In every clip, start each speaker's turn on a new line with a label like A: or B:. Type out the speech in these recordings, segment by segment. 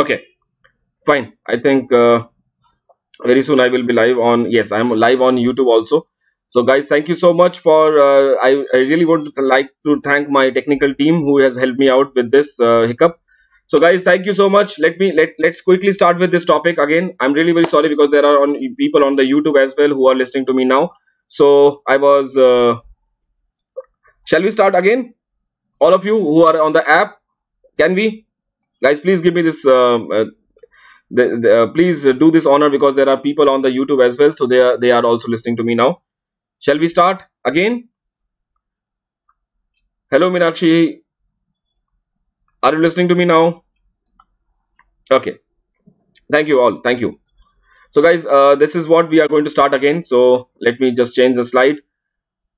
A: okay fine i think uh, very soon i will be live on yes i'm live on youtube also so guys thank you so much for uh, I, I, really want to like to thank my technical team who has helped me out with this uh, hiccup so guys thank you so much let me let let's quickly start with this topic again i'm really very sorry because there are on people on the youtube as well who are listening to me now so i was uh, shall we start again all of you who are on the app can we guys please give me this um, uh, the, the, uh, please do this honor because there are people on the youtube as well so they are they are also listening to me now shall we start again hello meenakshi are you listening to me now okay thank you all thank you so guys uh, this is what we are going to start again so let me just change the slide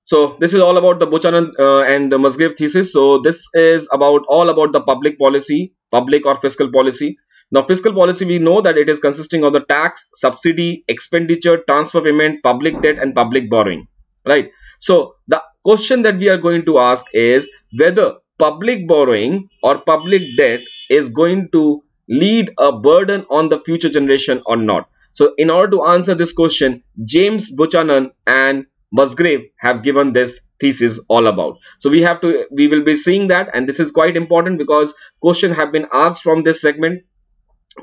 A: so this is all about the Buchanan uh, and the Musgrave thesis. So this is about all about the public policy, public or fiscal policy. Now fiscal policy, we know that it is consisting of the tax, subsidy, expenditure, transfer payment, public debt and public borrowing, right? So the question that we are going to ask is whether public borrowing or public debt is going to lead a burden on the future generation or not. So in order to answer this question, James Buchanan and Musgrave have given this thesis all about. So we have to, we will be seeing that and this is quite important because questions have been asked from this segment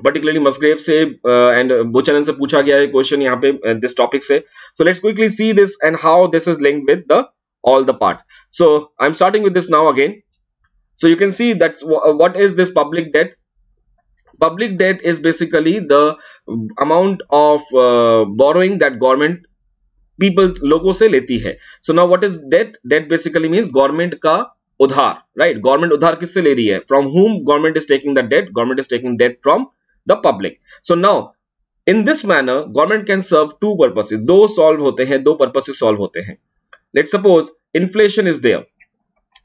A: particularly Musgrave uh, and Buchanan Buchanan से gaya question है question यहाँ this topic topic So let's quickly see this and how this is linked with the all the part so i'm starting with this now again so you can see that's uh, what is this public debt public debt is basically the amount of uh, borrowing that government people लोगों से लेती है so now what is debt debt basically means government का उधार right government उधार किससे ले रही है from home government is taking the debt government is taking debt from the public so now in this manner government can serve two purposes दो solve होते हैं दो पर्पसेस सॉल्व होते हैं let suppose inflation is there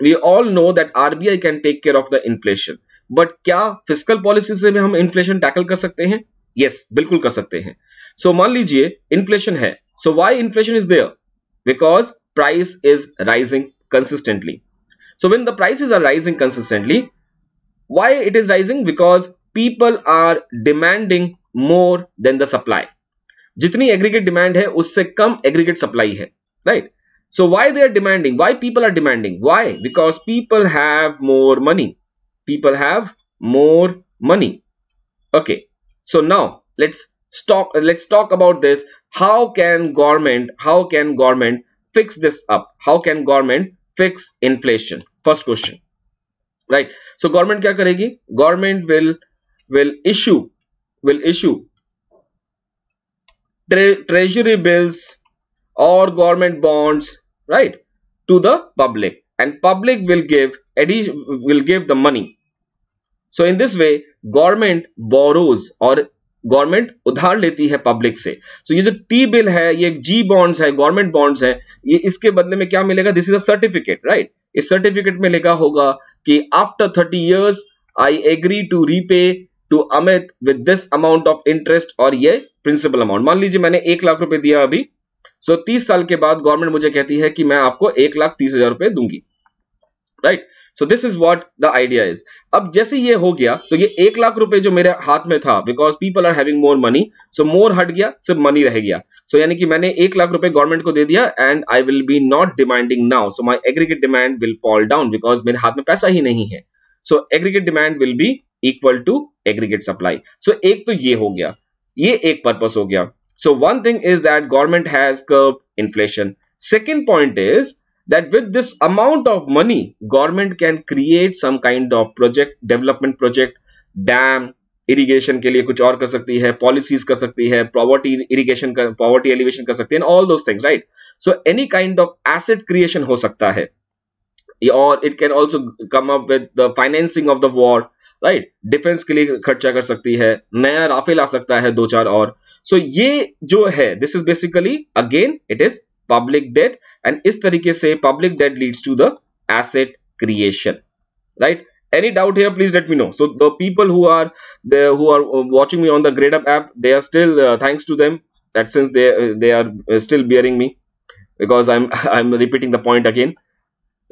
A: we all know that RBI can take care of the inflation but क्या physical policy से भी हम इन्फ्लेशन टैकल कर सकते हैं यस yes, बिल्कुल कर सकते हैं सो so, मान लीजिए इन्फ्लेशन है So why inflation is there? Because price is rising consistently. So when the prices are rising consistently, why it is rising? Because people are demanding more than the supply. Jitni aggregate demand hai, usse kam aggregate supply hai. Right? So why they are demanding? Why people are demanding? Why? Because people have more money. People have more money. Okay. So now let's talk, let's talk about this how can government how can government fix this up how can government fix inflation first question right so government kya karegi government will will issue will issue tre treasury bills or government bonds right to the public and public will give will give the money so in this way government borrows or government उधार लेती है public से सो so, ये जो T bill है ये G bonds है government bonds है ये इसके बदले में क्या मिलेगा this is a certificate right इस सर्टिफिकेट में लिखा होगा कि after thirty years I agree to repay to Amit with this amount of interest और ये प्रिंसिपल अमाउंट मान लीजिए मैंने एक लाख रुपए दिया अभी सो so, तीस साल के बाद गवर्नमेंट मुझे कहती है कि मैं आपको एक लाख तीस हजार रुपए दूंगी right right? So this is what the idea is अब जैसे ये हो गया तो ये एक लाख रुपए जो मेरे हाथ में था because people are having more money so more हट गया सिर्फ मनी रह गया सो so, यानी कि मैंने एक लाख रुपए गवर्नमेंट को दे दिया and I will be not demanding now so my aggregate demand will fall down because मेरे हाथ में पैसा ही नहीं है so aggregate demand will be equal to aggregate supply so एक तो ये हो गया ये एक पर्पस हो गया so one thing is that government has curb inflation second point is that with this amount of money government can create some kind of project development project dam irrigation के लिए कुछ और कर सकती है पॉलिसीज कर सकती है पॉवर्टी इरिगेशन कर पॉवर्टी एलिवेशन कर सकती है all those things right so any kind of asset creation हो सकता है और it can also come up with the financing of the war right defence के लिए खर्चा कर सकती है नया राफेल आ सकता है दो चार और सो so ये जो है this is basically again it is public debt and is tarike se public debt leads to the asset creation right any doubt here please let me know so the people who are there who are uh, watching me on the grade up app they are still uh, thanks to them that since they uh, they are uh, still bearing me because i'm i'm repeating the point again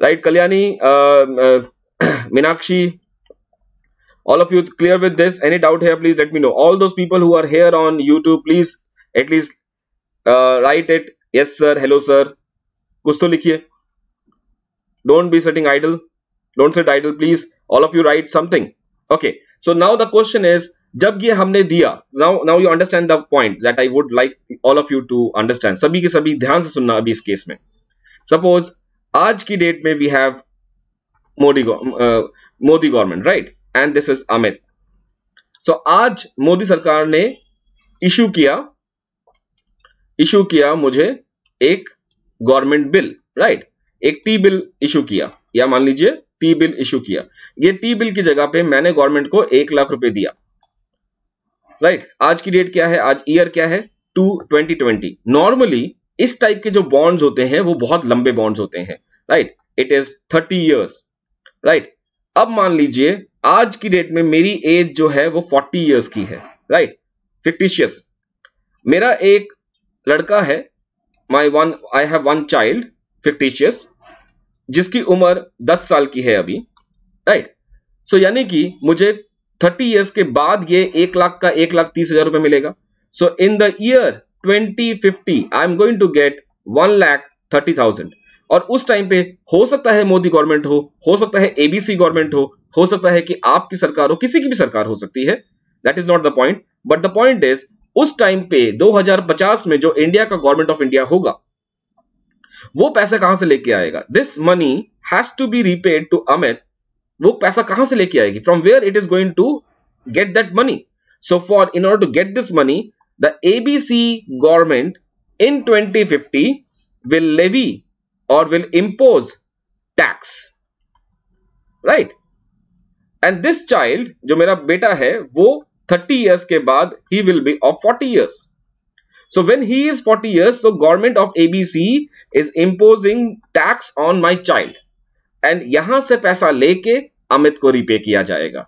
A: right kalyani um, uh, minakshi all of you clear with this any doubt here please let me know all those people who are here on youtube please at least write it yes sir hello sir कुछ तो लिखिए don't be setting idle don't set idle please all of you write something okay so now the question is जब ये हमने दिया now now you understand the point that I would like all of you to understand सभी के सभी ध्यान से सुनना अभी इस केस में सपोज आज की डेट में we have Modi Modi government right and this is Amit so आज मोदी सरकार ने इशू किया इशू किया मुझे एक गवर्नमेंट बिल राइट एक टी बिल इशू किया या मान लीजिए टी बिल इशू किया ये टी बिल की जगह पे मैंने गवर्नमेंट को एक लाख रुपए दिया राइट right? आज की डेट क्या है आज ईयर क्या है टू ट्वेंटी ट्वेंटी नॉर्मली इस टाइप के जो बॉन्ड्स होते हैं वो बहुत लंबे बॉन्ड्स होते हैं right it is thirty years right अब मान लीजिए आज की डेट में मेरी एज जो है वो फोर्टी ईयर्स की है राइट right? मेरा एक लड़का है my one I have one child fictitious जिसकी उम्र 10 साल की है अभी राइट सो यानी कि मुझे 30 ईयर्स के बाद ये एक लाख का एक लाख तीस हजार रुपए मिलेगा so in the year 2050 I am going to get one lakh thirty thousand और उस टाइम पे हो सकता है मोदी गवर्नमेंट हो हो सकता है एबीसी गवर्नमेंट हो हो सकता है कि आपकी सरकार हो किसी की भी सरकार हो सकती है that is not the point but the point is उस टाइम पे 2050 में जो इंडिया का गवर्नमेंट ऑफ इंडिया होगा वो पैसा कहां से लेके आएगा this money has to be repaid to Amit वो पैसा कहां से लेके आएगी from where it is going to get that money so for in order to get this money the ABC government in 2050 will levy और will impose tax right and this child जो मेरा बेटा है वो थर्टी ईयर्स के बाद ही will be of forty years So when he is 40 years, so government of ABC is imposing tax on my child. And यहां से पैसा लेके अमित को रिपे किया जाएगा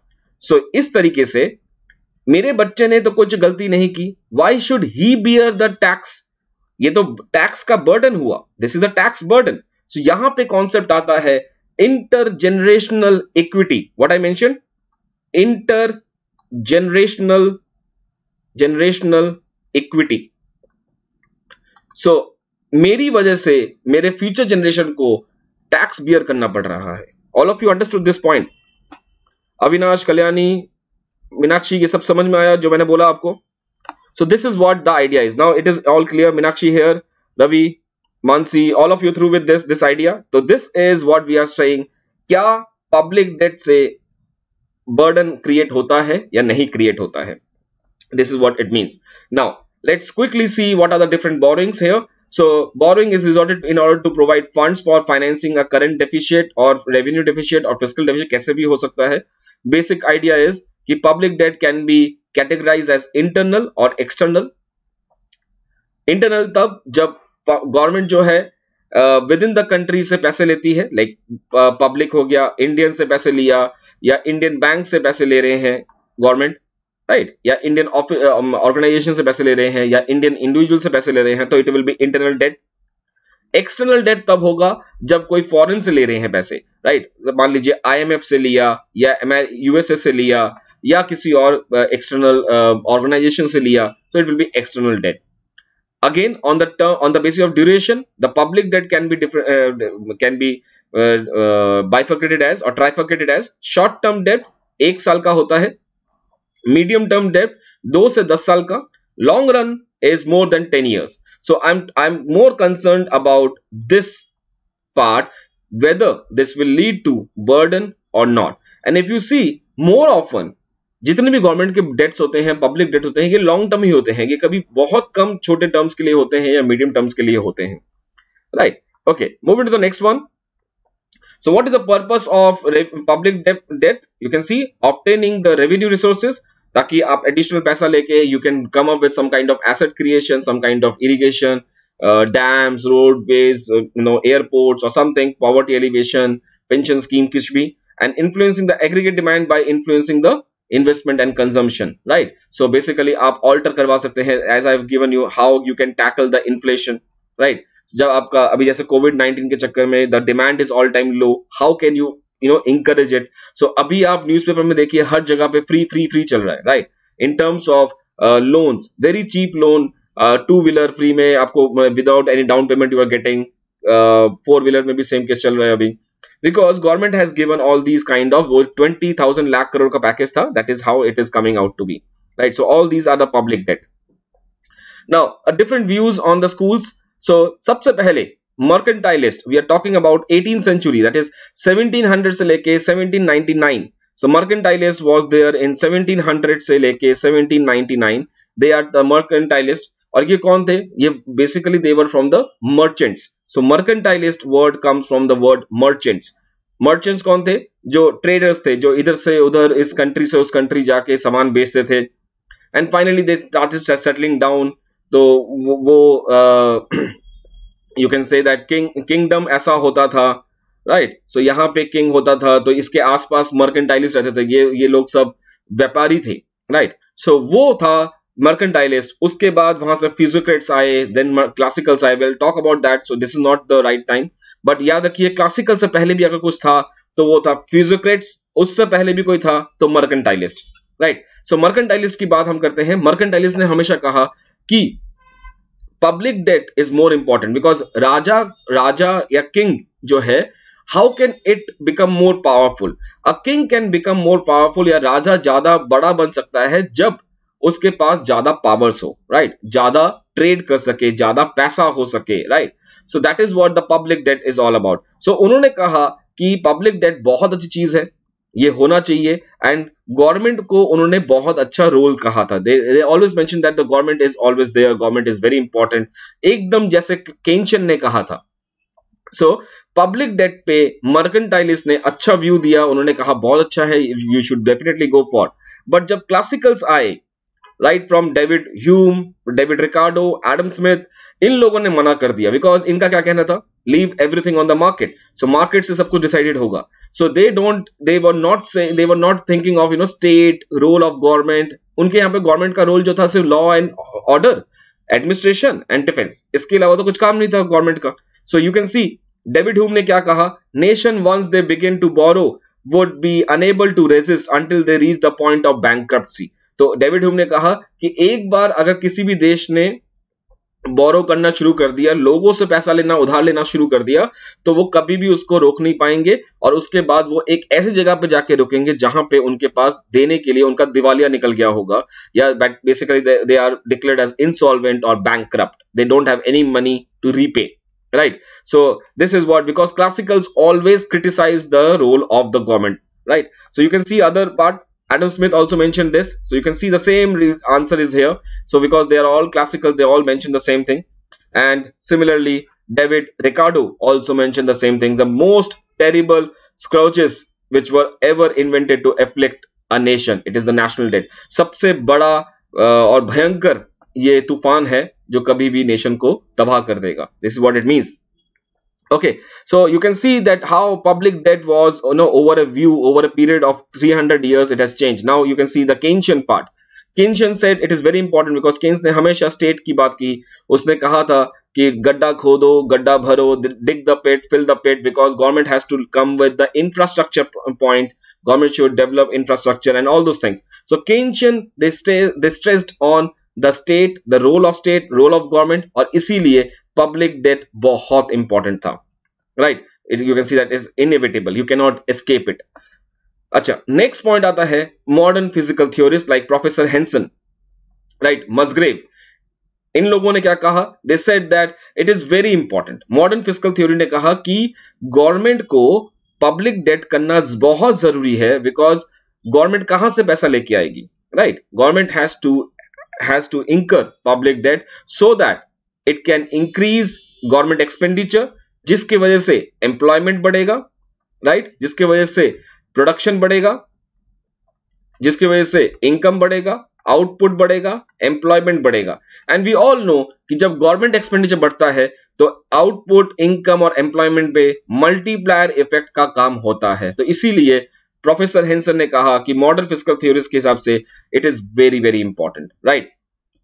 A: सो so, इस तरीके से मेरे बच्चे ने तो कुछ गलती नहीं की why should he bear the tax ये तो टैक्स का बर्डन हुआ this is a tax burden so यहां पे कॉन्सेप्ट आता है intergenerational equity what I mention inter generational generational equity so मेरी वजह से मेरे फ्यूचर जनरेशन को टैक्स बियर करना पड़ रहा है all of you understood this point Avinash Kalyani Meenakshi ये सब समझ में आया जो मैंने बोला आपको so this is what the idea is now it is all clear Meenakshi here Ravi Mansi all of you through with this this idea तो this is what we are saying क्या पब्लिक डेट से burden create hota hai ya nahi create hota hai this is what it means now let's quickly see what are the different borrowings here so borrowing is resorted in order to provide funds for financing a current deficit or revenue deficit or fiscal deficit kaise bhi ho sakta hai basic idea is ki public debt can be categorized as internal or external internal tab jab government jo hai within the country से पैसे लेती है like like, public uh, हो गया Indian से पैसे लिया या इंडियन बैंक से पैसे ले रहे हैं गवर्नमेंट राइट right? या इंडियन ऑर्गेनाइजेशन um, से पैसे ले रहे हैं या इंडियन इंडिविजुअल से पैसे ले रहे हैं तो it will be internal debt external debt तब होगा जब कोई फॉरेन से ले रहे हैं पैसे राइट मान लीजिए आईएमएफ से लिया या यूएसए से लिया या किसी और एक्सटर्नल ऑर्गेनाइजेशन से लिया तो it will be external debt again on the term on the basis of duration the public debt can be different uh, can be uh, uh, bifurcated as or trifurcated as short term debt एक साल का medium term debt two से ten साल long run is more than 10 years so i'm i'm more concerned about this part whether this will lead to burden or not and if you see more often जितने भी government के dates होते हैं public debt होते हैं ये long term ही होते हैं ये कभी बहुत कम छोटे टर्म्स के लिए होते हैं या मीडियम टर्म्स के लिए होते हैं right okay move to the next one so what is the purpose of public debt you can see obtaining the revenue resources ताकि आप एडिशनल पैसा लेके you can come up with some kind of asset creation some kind of irrigation dams roadways you know airports और something poverty alleviation pension scheme कुछ भी and influencing the aggregate demand by influencing the investment and consumption right so basically आप alter करवा सकते हैं as I given you how you can tackle the inflation right जब आपका अभी जैसे कोविड नाइनटीन के चक्कर में the demand is all time low how can you you know encourage it so अभी आप न्यूज पेपर में देखिए हर जगह पे फ्री फ्री फ्री चल रहा है right in terms of loans very cheap loan two wheeler free में आपको without any down payment you are getting four wheeler में भी सेम केस चल रहा है अभी because government has given all these kind of 20000 lakh crore ka package tha that is how it is coming out to be right so all these are the public debt now a different views on the schools so सबसे पहले mercantilist we are talking about 18th century that is 1700 से लेके 1799 so mercantilist was there in 1700 से लेके 1799 they are the mercantilist और ये कौन थे ये basically they were from the merchants so mercantilist word comes from the word merchants merchants कौन थे जो ट्रेडर्स थे जो इधर से उधर इस कंट्री से उस कंट्री जाके सामान बेचते थे and finally they started settling down तो वो you can say that king kingdom ऐसा होता था राइट right? सो so, यहाँ पे किंग होता था तो इसके आसपास मर्केंटाइलिस्ट रहते थे ये ये लोग सब व्यापारी थे राइट right? सो so, वो था मर्केंटाइलिस्ट उसके बाद वहां से फिजोक्रेट्स आए देन क्लासिकल्स आए well talk about that so this is not the right time but याद रखिए क्लासिकल से पहले भी अगर कुछ था तो वो था फ्यूजोक्रेट्स उससे पहले भी कोई था तो मर्केंटाइलिस्ट राइट सो मर्केंटाइलिस्ट की बात हम करते हैं मर्केंटाइलिस्ट ने हमेशा कहा कि public debt is more important because राजा राजा या किंग जो है how can it become more powerful a king can become more powerful या राजा ज्यादा बड़ा बन सकता है जब उसके पास ज्यादा पावर्स हो राइट ज्यादा ट्रेड कर सके ज्यादा पैसा हो सके right so that is what the public debt is all about so उन्होंने कहा कि पब्लिक डेट बहुत अच्छी चीज है ये होना चाहिए एंड गवर्नमेंट को उन्होंने बहुत अच्छा रोल कहा था they always mention that the government is always there government is very important एकदम जैसे केंशन ने कहा था सो पब्लिक डेट पे मर्केंटाइलिस ने अच्छा व्यू दिया उन्होंने कहा बहुत अच्छा है you should definitely go for but जब क्लासिकल्स आए right from David Hume David Ricardo Adam Smith इन लोगों ने मना कर दिया बिकॉज इनका क्या कहना था leave everything on the market so market से सब कुछ डिसाइडेड होगा सो they don't they were not say they were not thinking of you know state role of government उनके यहाँ पे गवर्नमेंट का रोल जो था सिर्फ law and order administration and defence इसके अलावा तो कुछ काम नहीं था गवर्नमेंट का so you can see David Hume ने क्या कहा nation once they begin to borrow would be unable to resist until they reach the point of bank तो डेविड ह्यूम ने कहा कि एक बार अगर किसी भी देश ने बोरो करना शुरू कर दिया लोगों से पैसा लेना उधार लेना शुरू कर दिया तो वो कभी भी उसको रोक नहीं पाएंगे और उसके बाद वो एक ऐसी जगह पे जाके रुकेंगे जहां पे उनके पास देने के लिए उनका दिवालिया निकल गया होगा या basically they are declared as insolvent और bankrupt they don't have any money to repay right so this is what because classicals always criticise the role of the government right so you can see other part Adam Smith also mentioned this. So you can see the same answer is here. So because they are all classicals, they all mention the same thing. And similarly, David Ricardo also mentioned the same thing. The most terrible scourges which were ever invented to afflict a nation. It is the national debt. सबसे बड़ा uh, और भयंकर ये तूफान है जो कभी भी नेशन को तबाह कर देगा This is what it means okay so you can see that how public debt was you know over a view over a period of 300 years it has changed now you can see the keynesian part keynesian said it is very important because keynes ne hamesha state ki baat ki usne kaha tha ki gadda khodo gadda bharo dig the pit fill the pit because government has to come with the infrastructure point government should develop infrastructure and all those things so keynesian they stay they stressed on the state the role of state role of government और इसीलिए public debt बहुत important था right you can see that is inevitable you not escape it अच्छा next point आता है modern fiscal theorist like professor Hansen right Musgrave इन लोगों ने क्या कहा they said that it is very important modern fiscal theory ने कहा कि गवर्नमेंट को पब्लिक डेट करना बहुत जरूरी है बिकॉज गवर्नमेंट कहां से पैसा लेके आएगी right government has to has to incur public debt so that it can increase government expenditure जिसकी वजह से एम्प्लॉयमेंट बढ़ेगा राइट जिसकी वजह से प्रोडक्शन बढ़ेगा जिसकी वजह से इनकम बढ़ेगा आउटपुट बढ़ेगा एम्प्लॉयमेंट बढ़ेगा एंड वी ऑल नो कि जब गवर्नमेंट एक्सपेंडिचर बढ़ता है तो आउटपुट इनकम और एम्प्लॉयमेंट पे मल्टीप्लायर इफेक्ट का काम होता है तो इसीलिए प्रोफेसर हेंसन ने कहा कि मॉडर्न फिजिकल थ्योरीज के हिसाब से it is very very important right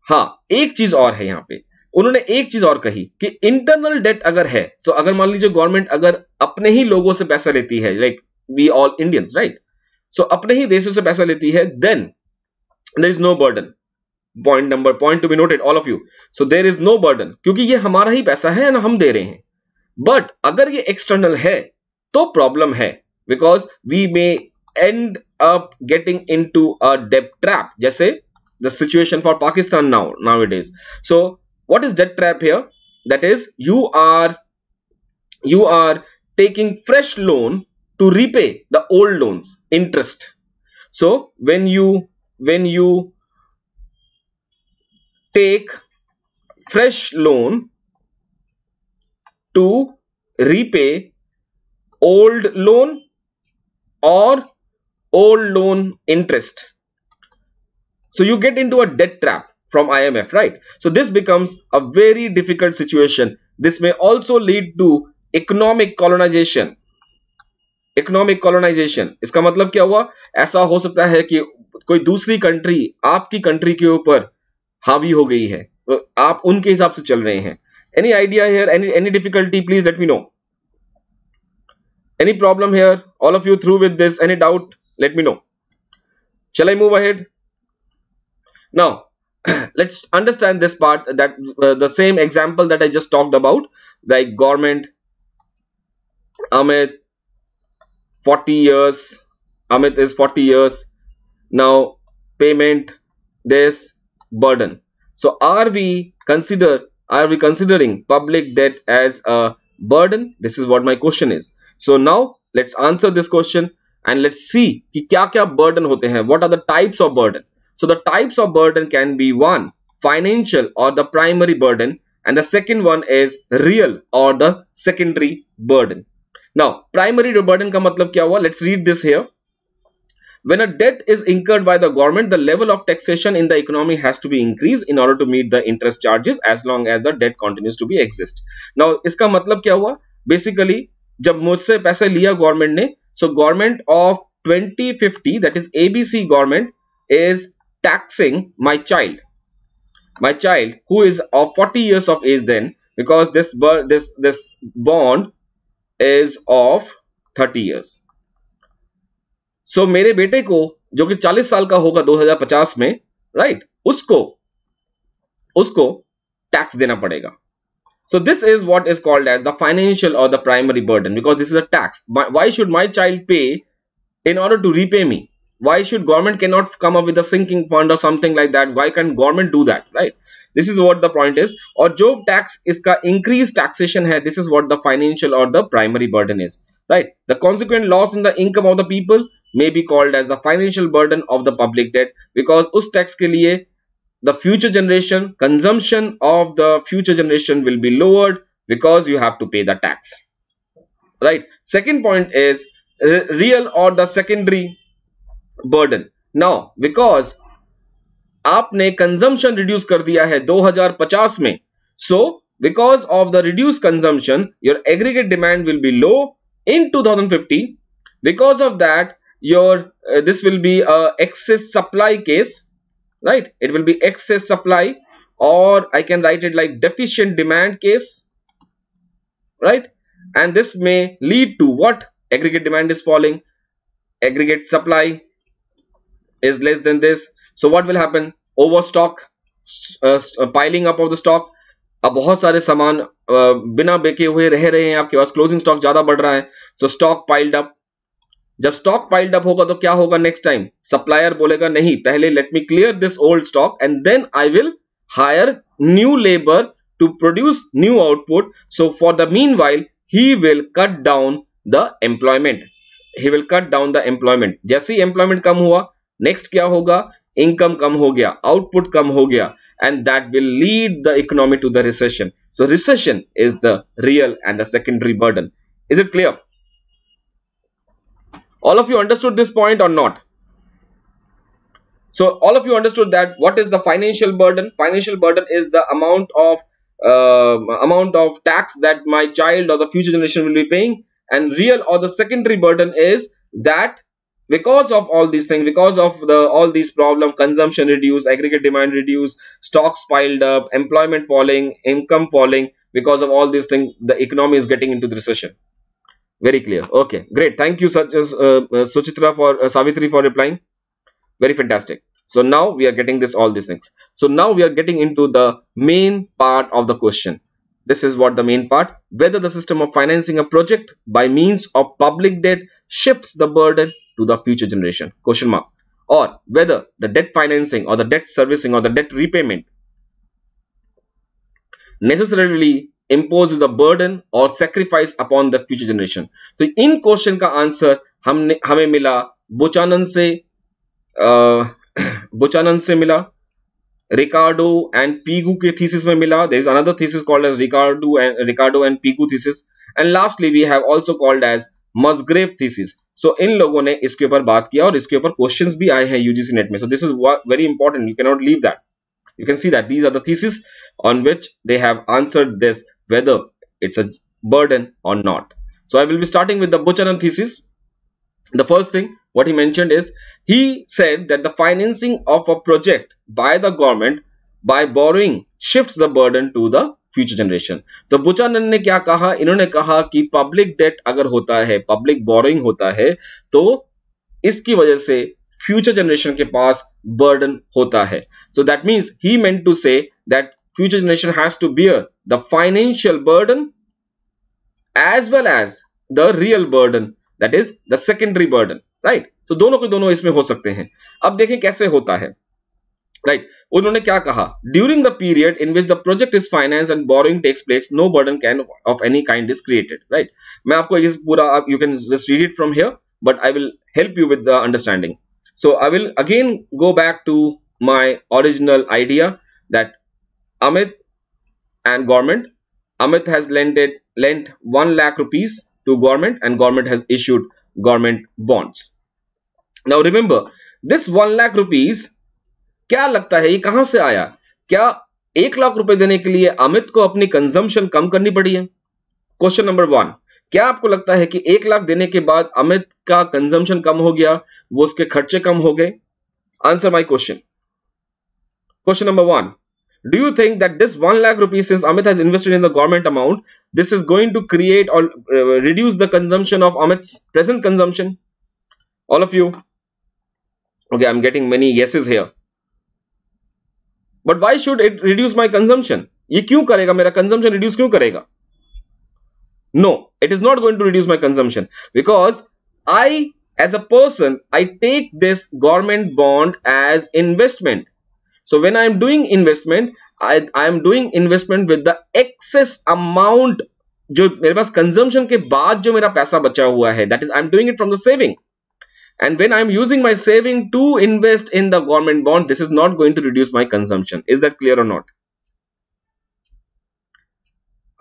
A: हाँ एक चीज और है यहां पे उन्होंने एक चीज और कही कि इंटरनल डेट अगर है तो अगर मान लीजिए गवर्नमेंट अगर अपने ही लोगों से पैसा लेती है like we all Indians right so अपने ही देशों से पैसा लेती है then there is no burden point number point to be noted all of you so there is no burden क्योंकि ये हमारा ही पैसा है ना हम दे रहे हैं बट अगर ये एक्सटर्नल है तो प्रॉब्लम है because we may end up getting into a debt trap just say the situation for pakistan now nowadays so what is debt trap here that is you are you are taking fresh loan to repay the old loans interest so when you when you take fresh loan to repay old loan or old loan interest. So you get into a debt trap from IMF, right? So this becomes a very difficult situation. This may also lead to economic colonization. Economic colonization. इसका मतलब क्या हुआ? ऐसा हो सकता है कि country आपकी country के ऊपर हावी हो गई है. आप उनके Any idea here? any difficulty? Please let me know. Any problem here? All of you through with this? Any doubt? let me know shall i move ahead now let's understand this part that uh, the same example that i just talked about like government amit 40 years amit is 40 years now payment this burden so are we consider are we considering public debt as a burden this is what my question is so now let's answer this question and let's see कि burden what are the types of burden so the types of burden can be one financial or the primary burden and the second one is real or the secondary burden now primary burden का मतलब क्या हुआ let's read this here When a debt is incurred by the government, the level of taxation in the economy has to be increased in order to meet the interest charges as long as the debt continues to be exist. Now, इसका मतलब क्या हुआ? Basically, जब मुझसे पैसे लिया government ने So government of 2050, that is ABC government, is taxing my child. My child who is of 40 years of age then because this this this bond is of 30 years. so, mere bete ko jo ki 40 saal ka hoga 2050 mein right, usko usko tax dena padega So this is what is called as the financial or the primary burden because this is a tax. Why should my child pay in order to repay me? Why should government cannot come up with a sinking fund or something like that? Why can government do that, right? This is what the point is. Or job tax is ka increased taxation This is what the financial or the primary burden is, right? The consequent loss in the income of the people may be called as the financial burden of the public debt because us tax ke liye the future generation consumption of the future generation will be lowered because you have to pay the tax right second point is real or the secondary burden now because आपने consumption reduce कर दिया है 2050 में so because of the reduced consumption your aggregate demand will be low in 2050 because of that your uh, this will be a excess supply case right it will be excess supply or i can write it like deficient demand case right and this may lead to what aggregate demand is falling aggregate supply is less than this so what will happen overstock uh, uh piling up of the stock अब बहुत सारे सामान uh, बिना बेके हुए रह रहे हैं आपके पास क्लोजिंग स्टॉक ज्यादा बढ़ रहा है सो स्टॉक पाइल्ड अप जब स्टॉक पाइल्ड अप होगा तो क्या होगा नेक्स्ट टाइम सप्लायर बोलेगा नहीं पहले let me clear this old stock and then I will hire new labour to produce new output so for the meanwhile he will cut down the employment he will cut down the employment जैसे ही employment कम हुआ next क्या होगा income कम हो गया output कम हो गया and that will lead the economy to the recession so recession is the real and the secondary burden is it clear all of you understood this point or not so all of you understood that what is the financial burden financial burden is the amount of uh, amount of tax that my child or the future generation will be paying and real or the secondary burden is that because of all these things because of the all these problem consumption reduce aggregate demand reduce stocks piled up employment falling income falling because of all these things the economy is getting into the recession very clear okay great thank you such as uh, suchitra for uh, savitri for replying very fantastic so now we are getting this all these things so now we are getting into the main part of the question this is what the main part whether the system of financing a project by means of public debt shifts the burden to the future generation question mark or whether the debt financing or the debt servicing or the debt repayment necessarily imposes a burden or sacrifice upon the future generation. So, in question ka answer, humne, mila Buchanan se, uh, Buchanan se Ricardo and Pigu thesis There is another thesis called as Ricardo and, Ricardo and Pigu thesis. And lastly, we have also called as Musgrave thesis. So, in logo ne iske upar baat kiya aur iske upar questions bhi aaye hain UGC net So, this is very important. You cannot leave that. You can see that these are the theses on which they have answered this whether it's a burden or not. So I will be starting with the Buchanan thesis. The first thing what he mentioned is he said that the financing of a project by the government by borrowing shifts the burden to the future generation तो Buchanan ने क्या कहा इन्होंने कहा कि public date अगर होता है पब्लिक बोरोइंग होता है तो इसकी वजह से फ्यूचर जनरेशन के पास बर्डन होता है so that means he meant to say that future generation has to bear the financial burden as well as the real burden that is the secondary burden right so dono ke dono isme ho sakte hain ab dekhen kaise hota hai right unhone kya kaha during the period in which the project is financed and borrowing takes place no burden can of any kind is created right main aapko is pura you can just read it from here but i will help you with the understanding so i will again go back to my original idea that amit and government. Amit has lent, it, lent 1 lakh rupees to government and government has issued government bonds. Now remember, this 1 lakh rupees क्या लगता है ये कहां से आया क्या एक लाख रुपए देने के लिए अमित को अपनी कंजम्पशन कम करनी पड़ी है क्वेश्चन नंबर वन क्या आपको लगता है कि एक लाख देने के बाद अमित का कंजम्पशन कम हो गया वो उसके खर्चे कम हो गए answer my question question number one do you think that this 1 lakh rupees since Amit has invested in the government amount, this is going to create or uh, reduce the consumption of Amit's present consumption? All of you? Okay, I'm getting many yeses here. But why should it reduce my consumption? ये क्यों करेगा मेरा consumption reduce क्यों करेगा? No, it is not going to reduce my consumption because I as a person, I take this government bond as investment so when I am doing investment, I am doing investment with the excess amount जो मेरे पास consumption के बाद जो मेरा पैसा बचा हुआ है that is I am doing and when i'm using my saving to invest in the government bond this is not going to reduce my consumption is that clear or not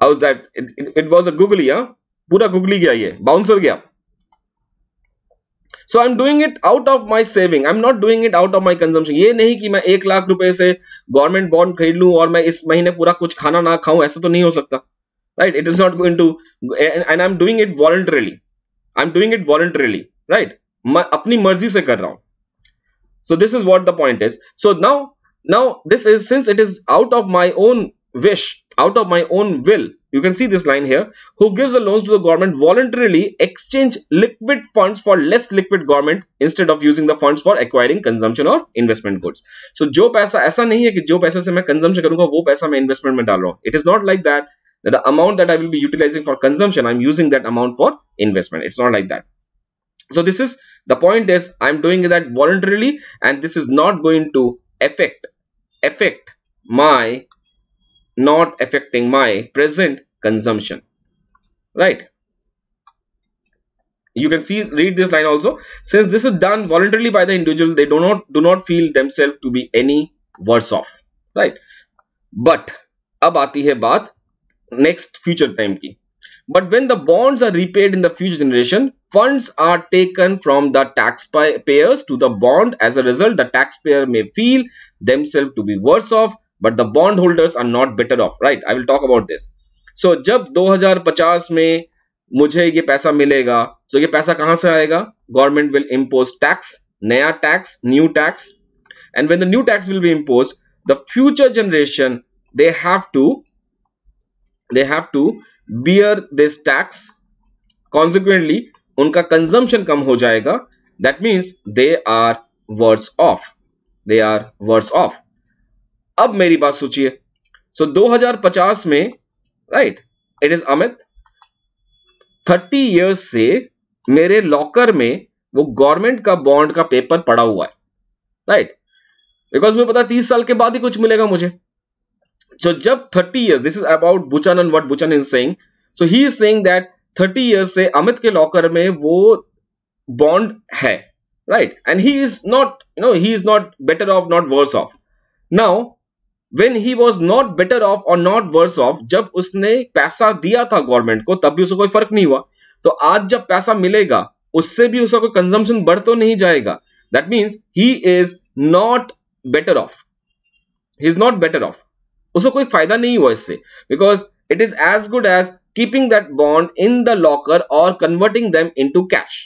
A: how's that it, it, it was a googly huh pura googly gaya ye bounce ho gaya so I am doing it out of my saving I am not doing it out of my consumption ये नहीं कि मैं एक लाख रुपए से government bond खरीद लूँ और मैं इस महीने पूरा कुछ खाना ना खाऊं ऐसा तो नहीं हो सकता right it is not going to and I am doing it voluntarily I am doing it voluntarily right मैं अपनी मर्जी से कर रहा हूं so this is what the point is so now now this is since it is out of my own wish out of my own will you can see this line here who gives the loans to the government voluntarily exchange liquid funds for less liquid government instead of using the funds for acquiring consumption or investment goods so जो पैसा ऐसा नहीं है कि जो पैसे से मैं consumption करूंगा वो पैसा मैं investment में डाल रहा हूँ it is not like that that the amount that I will be utilizing for consumption I'm using that amount for investment it's not like that so this is the point is I'm doing that voluntarily and this is not going to affect affect my not affecting my present consumption right you can see read this line also since this is done voluntarily by the individual they do not do not feel themselves to be any worse off right but ab aati hai baat next future time ki but when the bonds are repaid in the future generation funds are taken from the taxpayers to the bond as a result the taxpayer may feel themselves to be worse off but the bondholders are not better off right i will talk about this so jab 2050 mein mujhe ye paisa milega so ye paisa kahan se aayega government will impose tax new tax new tax and when the new tax will be imposed the future generation they have to they have to bear this tax consequently unka consumption kam ho that means they are worse off they are worse off अब मेरी बात सोचिए सो so, 2050 में right it is Amit 30 years से मेरे locker में वो government का बॉन्ड का पेपर पड़ा हुआ है राइट बिकॉज मुझे पता तीस साल के बाद ही कुछ मिलेगा मुझे so जब 30 years this is about Buchanan what Buchanan saying so he is saying that 30 years से अमित के लॉकर में वो बॉन्ड है right and he is not you know he is not better off not worse off now when he was not better off और not worse off जब उसने पैसा दिया था गवर्नमेंट को तब भी उसको कोई फर्क नहीं हुआ तो आज जब पैसा मिलेगा उससे भी उसका कोई कंजम्पशन बढ़ तो नहीं जाएगा that means he is not better off he is not better off उसको कोई फायदा नहीं हुआ इससे because it is as good as keeping that bond in the locker or converting them into cash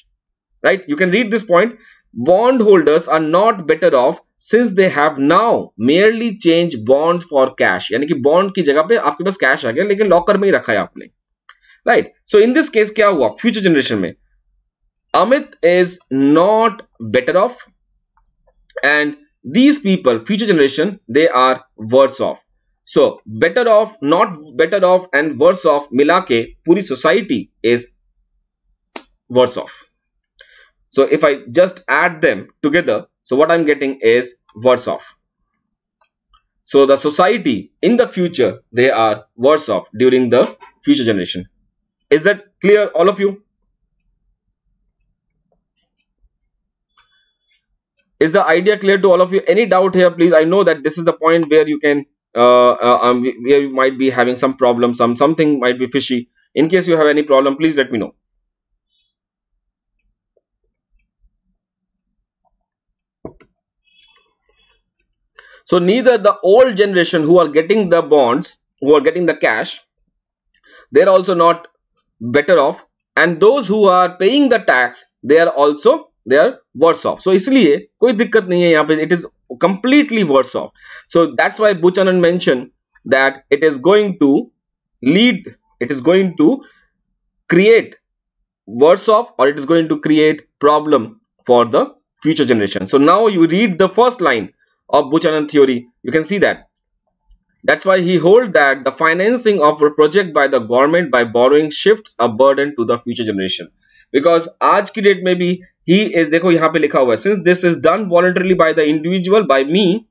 A: right you can read this point bond holders are not better off since they have now merely changed bond for cash yani ki bond ki jagah pe aapke paas cash aa gaya lekin locker mein hi rakha hai aapne right so in this case kya hua future generation mein amit is not better off and these people future generation they are worse off so better off not better off and worse off mila ke puri society is worse off so if i just add them together so what I'm getting is worse off. So the society in the future, they are worse off during the future generation. Is that clear, all of you? Is the idea clear to all of you? Any doubt here, please? I know that this is the point where you can, uh, uh, um, where you might be having some problem, some something might be fishy. In case you have any problem, please let me know. So neither the old generation who are getting the bonds, who are getting the cash, they're also not better off. And those who are paying the tax, they are also they are worse off. So इसलिए कोई दिक्कत नहीं है यहाँ पे it is completely worse off. So that's why Buchanan mentioned that it is going to lead, it is going to create worse off or it is going to create problem for the future generation. So now you read the first line of Buchanan theory. You can see that. That's why he hold that the financing of a project by the government by borrowing shifts a burden to the future generation. Because आज की date he is देखो यहाँ पे लिखा हुआ है since this is done voluntarily by the individual by me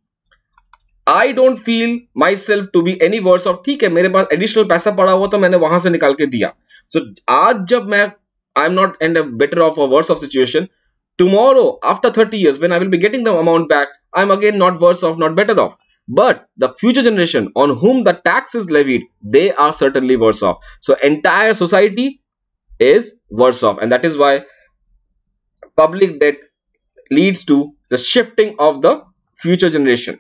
A: I don't feel myself to be any worse Or ठीक है मेरे पास additional पैसा पड़ा हुआ तो मैंने वहां से निकाल के दिया so आज जब मैं I am not in a better off or worse of situation tomorrow after 30 years when I will be getting the amount back I'm again not worse off, not better off. But the future generation on whom the tax is levied, they are certainly worse off. So entire society is worse off. And that is why public debt leads to the shifting of the future generation.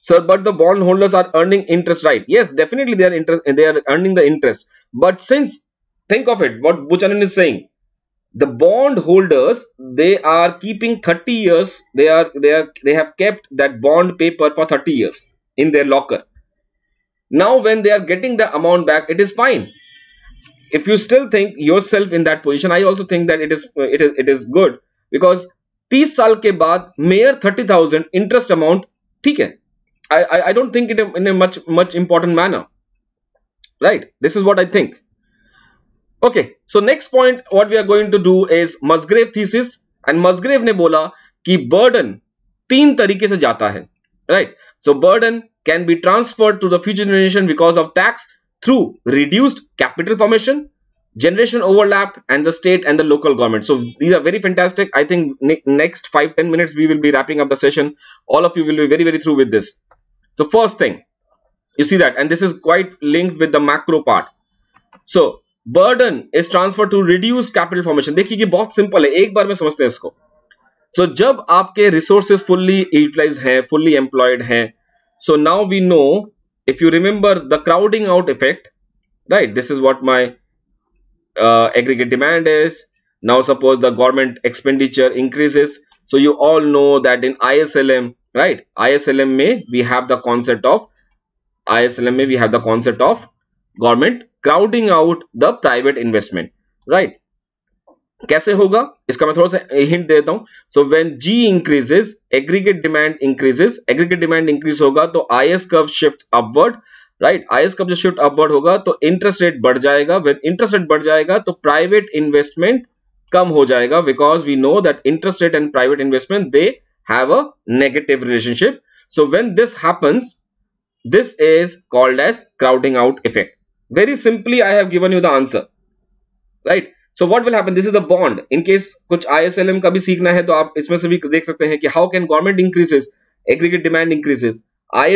A: Sir, but the bondholders are earning interest, right? Yes, definitely they are interest. They are earning the interest. But since think of it, what Buchanan is saying, the bond holders they are keeping 30 years they are they are they have kept that bond paper for 30 years in their locker now when they are getting the amount back it is fine if you still think yourself in that position i also think that it is it is it is good because 30 साल ke baad mere 30000 interest amount ठीक i I, I i don't think it in a much much important manner right this is what i think Okay, so next point what we are going to do is Musgrave thesis Musgrave ne bola ki burden burden तीन se से hai, right? So burden can be transferred to the future generation because of tax through reduced capital formation, generation overlap and the state and the local government so these are very fantastic i think ne next 5 10 minutes we will be wrapping up the session all of you will be very very through with this so first thing you see that and this is quite linked with the macro part so burden is transfer to reduce capital formation देखिए ये बहुत simple है एक बार में समझते हैं इसको so जब आपके रिसोर्सेज फुल्ली यूटिलाइज है फुल्ली एम्प्लॉयड है so now we know if you remember the crowding out effect right this is what my aggregate demand is now suppose the government expenditure increases so you all know that in I S L M right I S L M में we have the concept of I S L M में we have the concept of government crowding out the private investment right कैसे होगा इसका मैं थोड़ा सा hint देता हूं so when G increases aggregate demand increases aggregate demand increase होगा तो I S curve shift upward right I S curve जो शिफ्ट अपवर्ड होगा तो इंटरेस्ट रेट बढ़ जाएगा व्हेन इंटरेस्ट रेट बढ़ जाएगा तो प्राइवेट इन्वेस्टमेंट कम हो जाएगा because we know that interest rate and private investment they have a negative relationship so when this happens this is called as crowding out effect very simply i have given you the answer right so what will happen this is the bond in case kuch islm ka bhi seekhna hai to aap isme se bhi dekh sakte hain ki how can government increases aggregate demand increases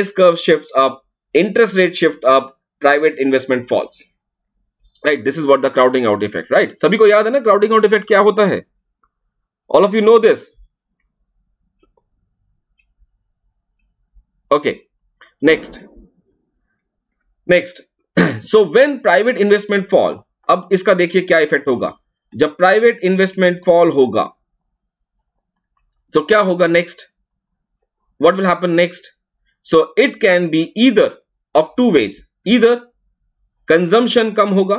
A: is curve shifts up interest rate shift up private investment falls right this is what the crowding out effect right sabhi ko yaad hai na crowding out effect kya hota hai all of you know this okay next next So when private investment fall, अब इसका देखिए क्या effect होगा जब private investment fall होगा तो क्या होगा next what will happen next so it can be either of two ways either consumption kam hoga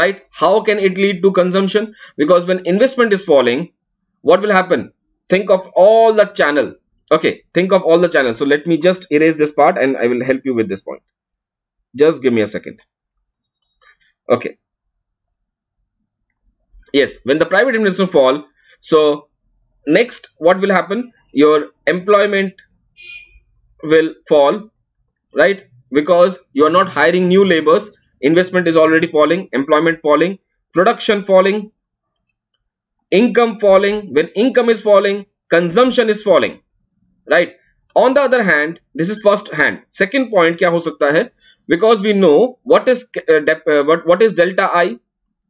A: right how can it lead to consumption because when investment is falling what will happen think of all the channel okay think of all the channel so let me just erase this part and i will help you with this point just give me a second okay yes when the private investment fall so next what will happen your employment will fall right because you are not hiring new labor. investment is already falling employment falling production falling income falling when income is falling consumption is falling right on the other hand this is first hand second point kya ho sakta hai because we know what is uh, uh, what, what is delta i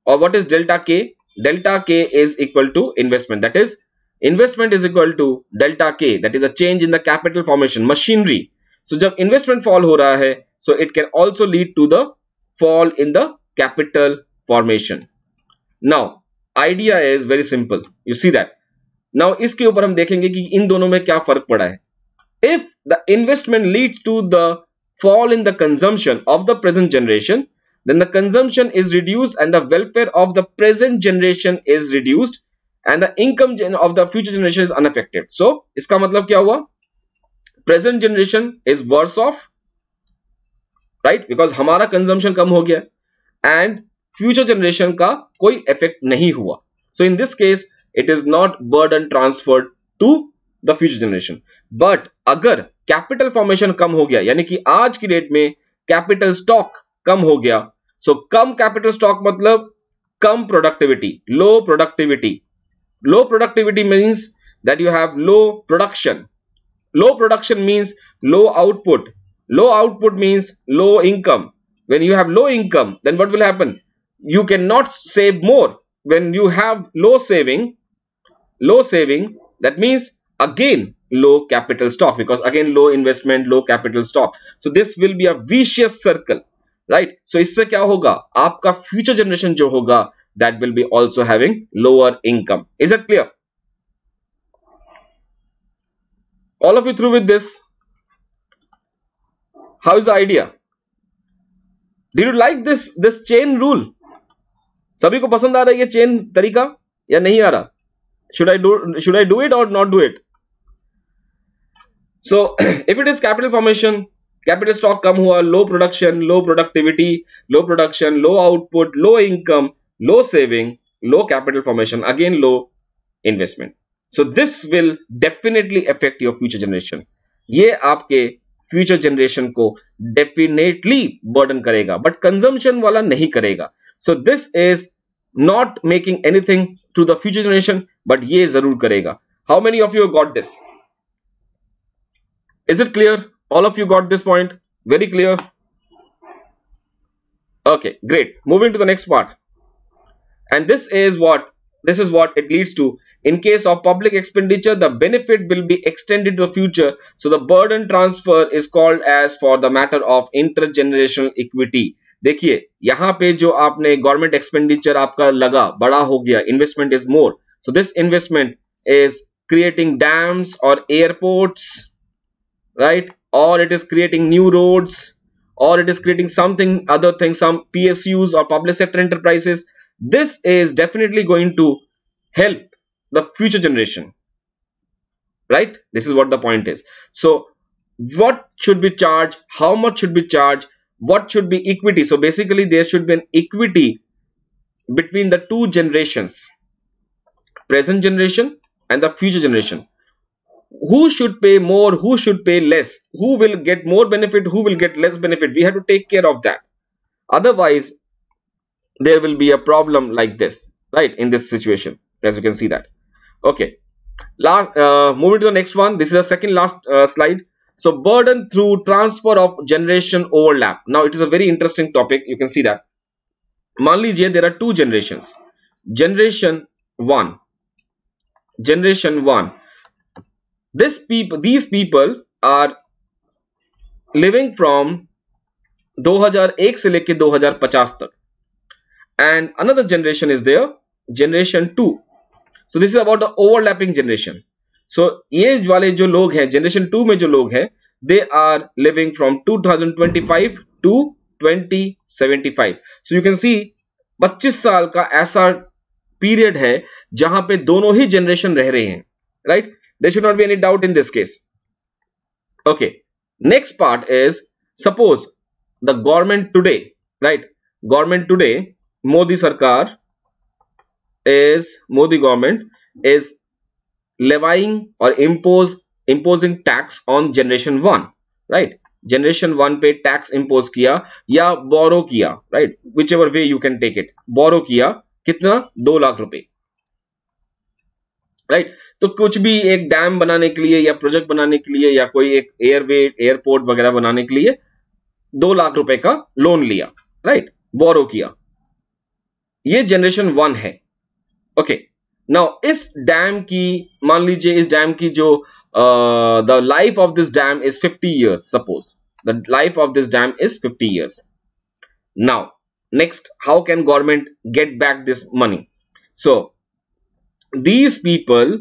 A: or what is delta k delta k is equal to investment that is investment is equal to delta k that is a change in the capital formation machinery so jab investment fall ho raha hai so it can also lead to the fall in the capital formation now idea is very simple you see that now इसके ऊपर हम देखेंगे कि इन दोनों में क्या फर्क पड़ा है if the investment leads to the fall in the consumption of the present generation, then the consumption is reduced and the welfare of the present generation is reduced and the income of the future generation is unaffected. So, इसका मतलब क्या हुआ? Present generation is worse off, right? Because हमारा consumption कम हो गया and future generation का कोई effect नहीं हुआ. So, in this case, it is not burden transferred to the future generation but अगर कैपिटल फॉर्मेशन कम हो गया यानी कि आज की डेट में कैपिटल स्टॉक कम हो गया सो so, कम कैपिटल स्टॉक मतलब कम productivity low productivity low productivity means that you have low production low production means low output low output means low income when you have low income then what will happen you can not save more when you have low saving low saving that means again low capital stock because again low investment low capital stock so this will be a vicious circle right so इससे क्या होगा आपका future generation जो होगा that will be also having lower income is that clear all of you through with this how is the idea did you like this this chain rule सभी को पसंद आ रहा है ये चेन तरीका या नहीं आ रहा should i do should i do it or not do it so if it is capital formation, capital stock come who are low production, low productivity, low production, low output, low income, low saving, low capital formation, again low investment. So this will definitely affect your future generation. Yeh aapke future generation ko definitely burden karega, but consumption wala nahi karega. So this is not making anything to the future generation, but yeh zarur karega. How many of you have got this? Is it clear? All of you got this point? Very clear? Okay, great. Moving to the next part. And this is what this is what it leads to. In case of public expenditure, the benefit will be extended to the future. So the burden transfer is called as for the matter of intergenerational equity. देखिए यहाँ पे जो आपने government expenditure आपका लगा बड़ा हो गया investment is more so this investment is creating dams और airports right or it is creating new roads or it is creating something other things, some psus or public sector enterprises this is definitely going to help the future generation right this is what the point is so what should be charged how much should be charged what should be equity so basically there should be an equity between the two generations present generation and the future generation who should pay more who should pay less who will get more benefit who will get less benefit we have to take care of that otherwise there will be a problem like this right in this situation as you can see that okay last uh, moving to the next one this is the second last uh, slide so burden through transfer of generation overlap now it is a very interesting topic you can see that Manly, लीजिए there are two generations generation 1 generation 1 this people these people are living from 2001 से लेके 2050 तक and another generation is there generation 2 so this is about the overlapping generation so ये वाले जो लोग हैं generation 2 में जो लोग हैं they are living from 2025 to 2075 so you can see 25 साल का ऐसा पीरियड है जहां पे दोनों ही जनरेशन रह रहे हैं right right? there should not be any doubt in this case okay next part is suppose the government today right government today modi sarkar is modi government is levying or impose imposing tax on generation 1 right Generation one pay tax imposed kia ya borrow kia, right? Whichever way you can take it, borrow kia kitna? दो lakh रुपए right तो कुछ भी एक dam बनाने के लिए या प्रोजेक्ट बनाने के लिए या कोई एक एयरवे एयरपोर्ट वगैरह बनाने के लिए दो लाख रुपए का लोन लिया राइट बोरो किया ये जनरेशन वन है ओके नाउ इस डैम की मान लीजिए इस डैम की जो the life of this dam is 50 years suppose the life of this dam is 50 years now next how can government get back this money so these people,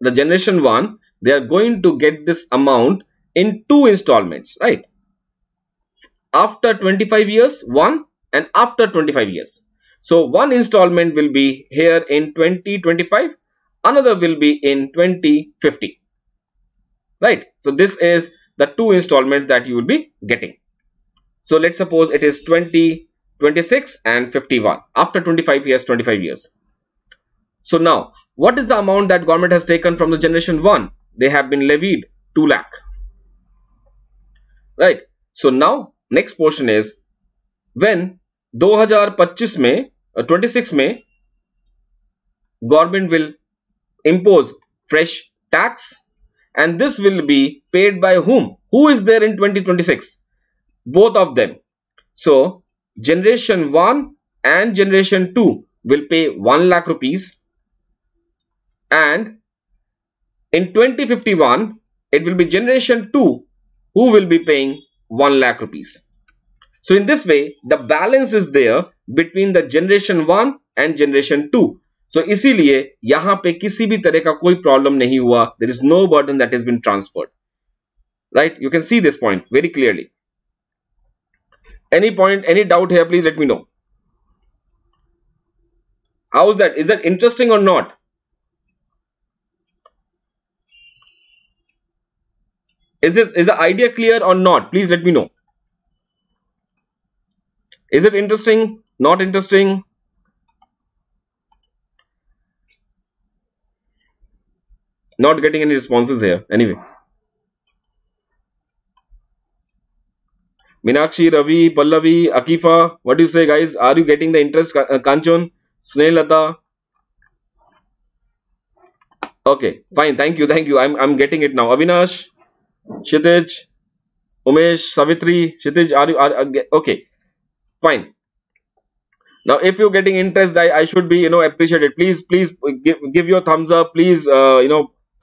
A: the generation one, they are going to get this amount in two installments, right? After 25 years, one and after 25 years. So one installment will be here in 2025, another will be in 2050, right? So this is the two installments that you will be getting. So let's suppose it is 20, 26 and 51 after 25 years, 25 years. So now what is the amount that government has taken from the generation 1 they have been levied 2 lakh right so now next portion is when 2025 में uh, 26 May, government will impose fresh tax and this will be paid by whom who is there in 2026 both of them so generation 1 and generation 2 will pay 1 lakh rupees and in 2051 it will be generation 2 who will be paying 1 lakh rupees. So in this way the balance is there between the generation 1 and generation 2. So इसीलिए यहाँ पे किसी भी तरह का कोई problem नहीं हुआ There is no burden that has been transferred. right you can see this point very clearly any point any doubt here please let me know how is that is that interesting or not Is this is the idea clear or not? Please let me know. Is it interesting? Not interesting? Not getting any responses here. Anyway. Minakshi, Ravi, Pallavi, Akifa, what do you say guys? Are you getting the interest? Uh, Kanchon, Snehilata. Okay, fine. Thank you. Thank you. I'm, I'm getting it now. Avinash. Kshitij Umesh Savitri Kshitij are you are okay fine Now, if you getting interest, I, I should be, you know, appreciated. Please, please give, give your thumbs up. Please, uh, you know,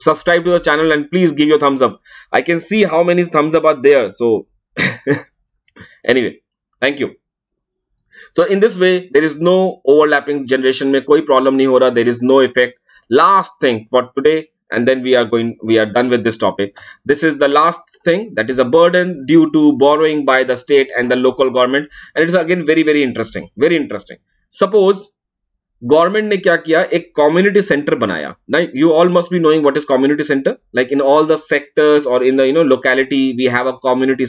A: subscribe to the channel and please give your thumbs up. I can see how many thumbs up are there. So, anyway, thank you. So, in this way, there is no overlapping generation. Mein koi problem nahi ho raha. There is no effect. Last thing for today, and then we are going we are done with this topic this is the last thing that is a burden due to borrowing by the state and the local government and it is again very very interesting very interesting suppose government ne kya किया एक community center बनाया ना you all must be knowing what is community centre like in all the sectors और in the you know locality we have a community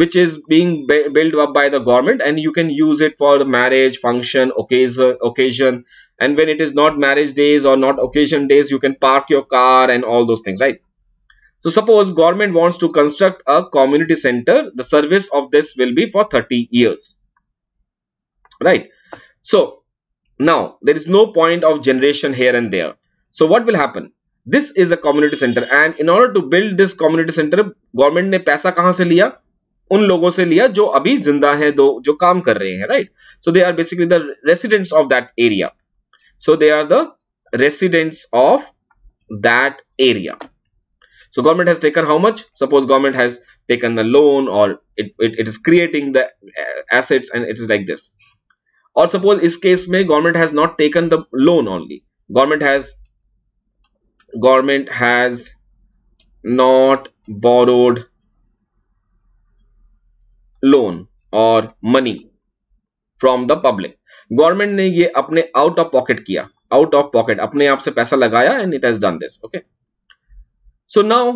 A: which is being built up by the government and you can use it for marriage function occasion occasion and when it is not marriage days or not occasion days you can park your car and all those things right so suppose government wants to construct a community center the service of this will be for 30 years right so now there is no point of generation here and there so what will happen this is a community center and in order to build this community center government ne paisa kahan se liya Un लोगों se liya jo abhi zinda hai do, jo काम कर रहे हैं right so they are basically the residents of that so they are the residents of that area. So government has taken how much? Suppose government has taken the loan or it, it, it is creating the uh, assets and it is like this. Or suppose this case may government has not taken the loan only. Government has government has not borrowed loan or money from the public government ने ये अपने out of pocket किया out of pocket अपने आप से पैसा लगाया and it has done this okay so now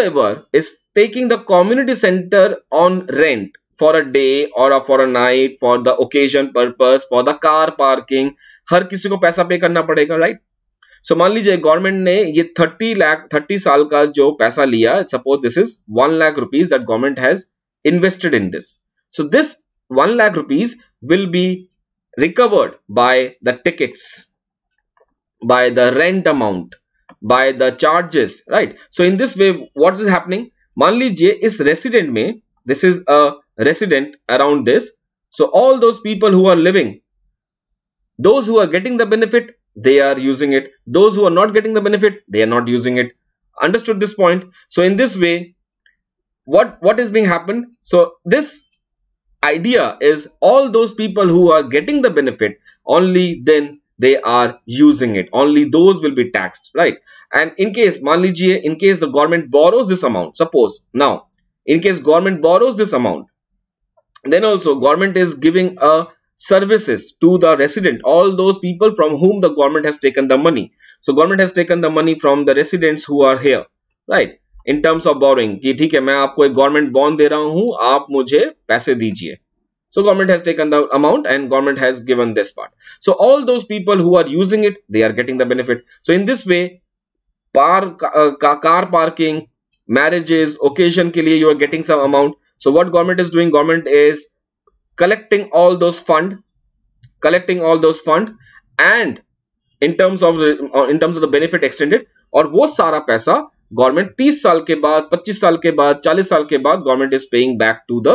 A: ever is taking the community centre on rent for a day और for a night for the occasion purpose for the car parking हर किसी को पैसा पे करना पड़ेगा राइट सो मान लीजिए गवर्नमेंट ने ये थर्टी लाख थर्टी साल का जो पैसा लिया suppose this is one lakh rupees that government has invested in this so this one lakh rupees will be recovered by the tickets by the rent amount by the charges right so in this way what is happening manli j is resident may this is a resident around this so all those people who are living those who are getting the benefit they are using it those who are not getting the benefit they are not using it understood this point so in this way what what is being happened so this idea is all those people who are getting the benefit only then they are using it only those will be taxed right and in case मान in case the government borrows this amount suppose now in case government borrows this amount then also government is giving a uh, services to the resident all those people from whom the government has taken the money so government has taken the money from the residents who are here right in terms of borrowing कि ठीक है मैं आपको एक government bond दे रहा हूं आप मुझे पैसे दीजिए so government has taken the amount and government has given this part so all those people who are using it they are getting the benefit so in this way पार का car parking marriages occasion के लिए you are getting some amount so what government is doing government is collecting all those fund collecting all those fund and in terms of in terms of the benefit extended और वो सारा पैसा government 30 साल के बाद 25 साल के बाद 40 साल के बाद government is paying back to the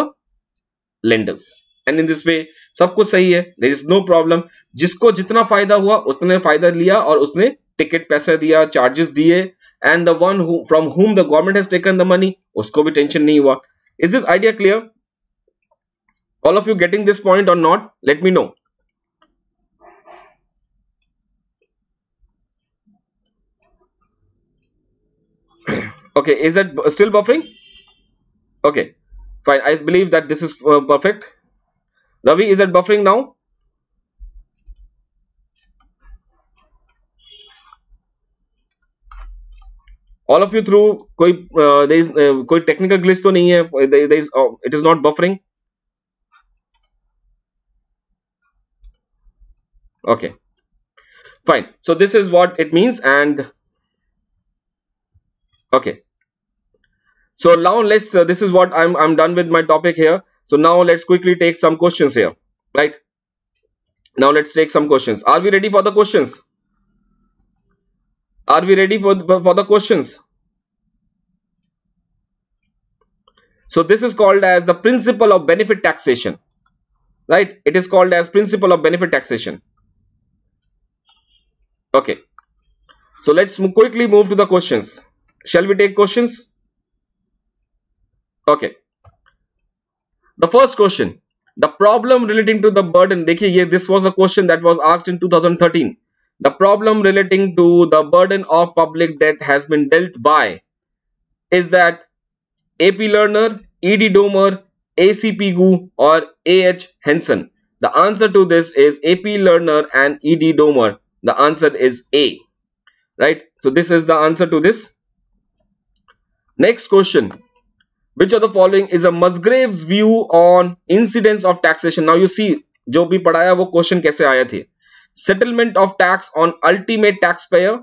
A: lenders and in this way सब कुछ सही है देर इज नो प्रॉब्लम जिसको जितना फायदा हुआ उतने फायदा लिया और उसने टिकट पैसा दिया चार्जेस दिए and the one from whom the government has taken the money उसको भी टेंशन नहीं हुआ is this idea clear all of you getting this point और not let me know okay is that still buffering okay fine i believe that this is uh, perfect ravi is that buffering now all of you through koi uh, there is uh, koi technical glitch to nahi hai there, there is oh, it is not buffering okay fine so this is what it means and okay so now let's, uh, this is what I'm, I'm done with my topic here. So now let's quickly take some questions here, right? Now let's take some questions. Are we ready for the questions? Are we ready for, for the questions? So this is called as the principle of benefit taxation, right? It is called as principle of benefit taxation. Okay. So let's quickly move to the questions. Shall we take questions? okay the first question the problem relating to the burden dekhiye this was a question that was asked in 2013 the problem relating to the burden of public debt has been dealt by is that ap Learner, ed domer acp gu or ah henson the answer to this is ap Learner and ed domer the answer is a right so this is the answer to this next question which of the following is a musgrave's view on incidence of taxation now you see जो भी पढ़ाया वो question कैसे आए थे settlement of tax on ultimate taxpayer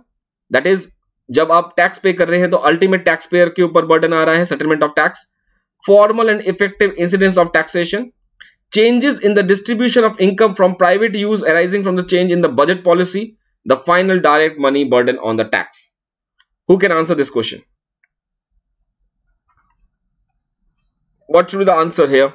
A: that is is जब आप tax पे कर रहे हैं तो अल्टीमेट टैक्स पेयर के ऊपर बर्डन आ रहा है settlement of tax formal and effective incidence of taxation changes in the distribution of income from private use arising from the change in the budget policy the final direct money burden on the tax who can answer this question What should be the answer here?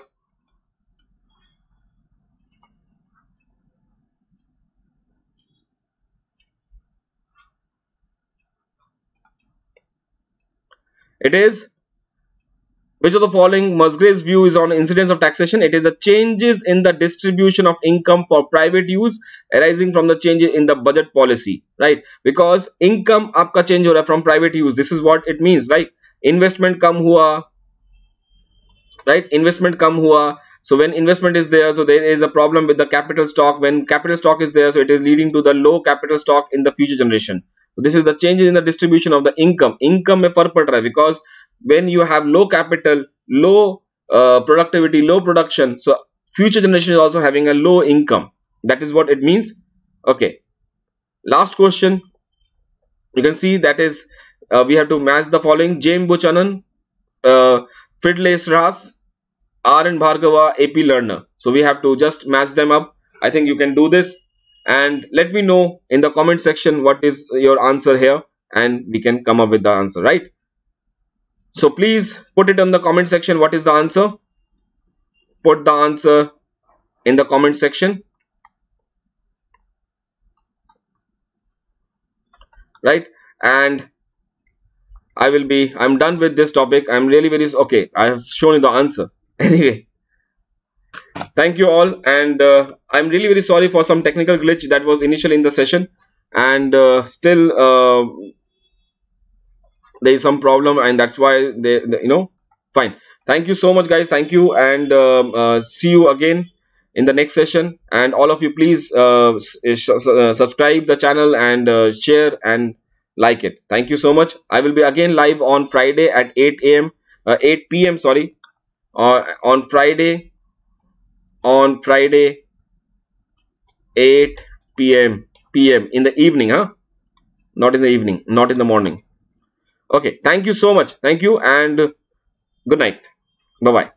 A: It is which of the following Musgrave's view is on incidence of taxation? It is the changes in the distribution of income for private use arising from the changes in the budget policy, right? Because income आपका change ho रहा from private use. This is what it means, right? Investment who are right investment come hua so when investment is there so there is a problem with the capital stock when capital stock is there so it is leading to the low capital stock in the future generation so this is the change in the distribution of the income income may fark pad because when you have low capital low uh, productivity low production so future generation is also having a low income that is what it means okay last question you can see that is uh, we have to match the following James Buchanan uh, Ras. R and Bhargava AP Learner. So we have to just match them up. I think you can do this. And let me know in the comment section what is your answer here and we can come up with the answer, right? So please put it in the comment section what is the answer. Put the answer in the comment section. Right? And I will be, I'm done with this topic. I'm really very, okay, I have shown you the answer anyway thank you all and uh, i'm really very sorry for some technical glitch that was initial in the session and uh, still uh, there is some problem and that's why they, they, you know fine thank you so much guys thank you and um, uh, see you again in the next session and all of you please uh, uh, subscribe the channel and share and like it thank you so much i will be again live on friday at 8 a.m 8 p.m sorry uh, on Friday on Friday 8 p.m. p.m. in the evening huh not in the evening not in the morning okay thank you so much thank you and good night bye bye